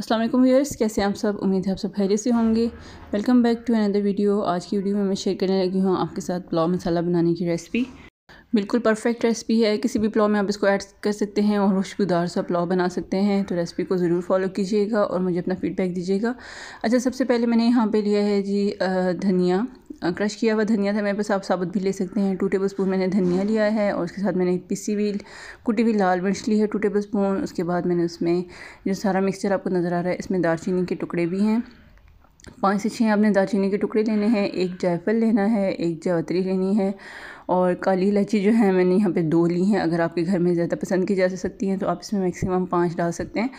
असलम वालेकुम कैसे आप सब उम्मीद है आप सब खैरियत से होंगे welcome back to another video आज की वीडियो में मैं शेयर करने लगी हूँ आपके साथ पुलाव मसाला बनाने की रेसिपी बिल्कुल परफेक्ट रेसिपी है किसी भी पुलाव में आप इसको ऐड कर सकते हैं और खुशबूदार सा पुलाव बना सकते हैं तो रेसिपी को ज़रूर फॉलो कीजिएगा और मुझे अपना फीडबैक दीजिएगा अच्छा सबसे पहले मैंने यहाँ पर लिया है जी धनिया क्रश किया हुआ धनिया था मेरे पास आप साबुत भी ले सकते हैं टू टेबल स्पून मैंने धनिया लिया है और उसके साथ मैंने पीसी हुई कुटी हुई लाल मिर्च ली है टू टेबल स्पून उसके बाद मैंने उसमें जो सारा मिक्सचर आपको नज़र आ रहा है इसमें दालचीनी के टुकड़े भी हैं पाँच से छः आपने दालचीनी के टुकड़े लेने हैं एक जायफल लेना है एक जावत्री लेनी है और काली इलायची जो है मैंने यहाँ पे दो ली हैं अगर आपके घर में ज़्यादा पसंद की जा सकती हैं तो आप इसमें मैक्सिमम पाँच डाल सकते हैं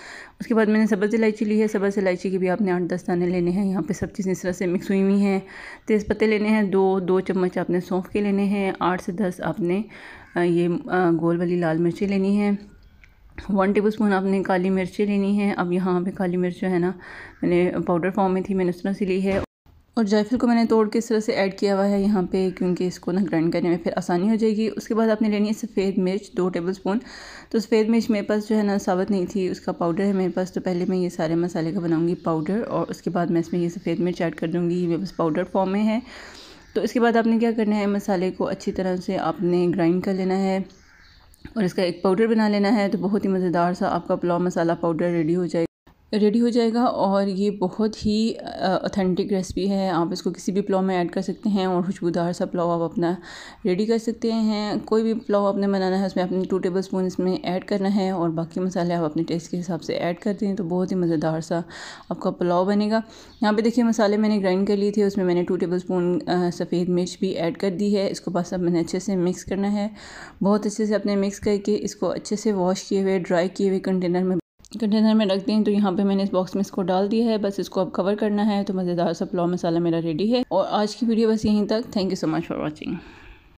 उसके बाद मैंने सब्ज़ इलायची ली है सब्ज़ इलायची के भी आपने आठ दस दाने लेने हैं यहाँ पे सब चीज़ें इस तरह से मिक्स हुई हुई हैं तेज़ पत्ते लेने हैं दो दो चम्मच आपने सौंफ के लेने हैं आठ से दस आपने ये गोल वाली लाल मिर्ची लेनी है वन टेबल स्पून आपने काली मिर्चें लेनी है अब यहाँ पे काली मिर्च जो है ना मैंने पाउडर फॉर्म में थी मैंने उस तरह से ली है और जायफल को मैंने तोड़ के इस तरह से ऐड किया हुआ है यहाँ पे क्योंकि इसको ना ग्राइंड करने में फिर आसानी हो जाएगी उसके बाद आपने लेनी है सफ़ेद मिर्च दो टेबल स्पून तो सफ़ेद मिर्च मेरे पास जो है ना साबत नहीं थी उसका पाउडर है मेरे पास तो पहले मैं ये सारे मसाले का बनाऊँगी पाउडर और उसके बाद मैं इसमें ये सफ़ेद मिर्च ऐड कर दूँगी ये मेरे पास पाउडर फॉर्म में है तो इसके बाद आपने क्या करना है मसाले को अच्छी तरह से आपने ग्राइंड कर लेना है और इसका एक पाउडर बना लेना है तो बहुत ही मज़ेदार सा आपका पुलाव मसाला पाउडर रेडी हो जाएगा रेडी हो जाएगा और ये बहुत ही ऑथेंटिक रेसिपी है आप इसको किसी भी पुलाव में ऐड कर सकते हैं और खुशबूदार सा पुलाव आप अपना रेडी कर सकते हैं कोई भी पुलाव आपने बनाना है उसमें आपने टू टेबल स्पून इसमें ऐड करना है और बाकी मसाले आप अपने टेस्ट के हिसाब से ऐड करते हैं तो बहुत ही मज़ेदार सा आपका पुलाव बनेगा यहाँ पर देखिए मसाले मैंने ग्राइंड कर लिए थे उसमें मैंने टू टेबल स्पून सफ़ेद मिर्च भी ऐड कर दी है इसको बस अब मैंने अच्छे से मिक्स करना है बहुत अच्छे से अपने मिक्स करके इसको अच्छे से वॉश किए हुए ड्राई किए हुए कंटेनर में कंटेनर में रख दें तो यहाँ पे मैंने इस बॉक्स में इसको डाल दिया है बस इसको अब कवर करना है तो मज़ेदार सा पुलाव मसाला मेरा रेडी है और आज की वीडियो बस यहीं तक thank you so much for watching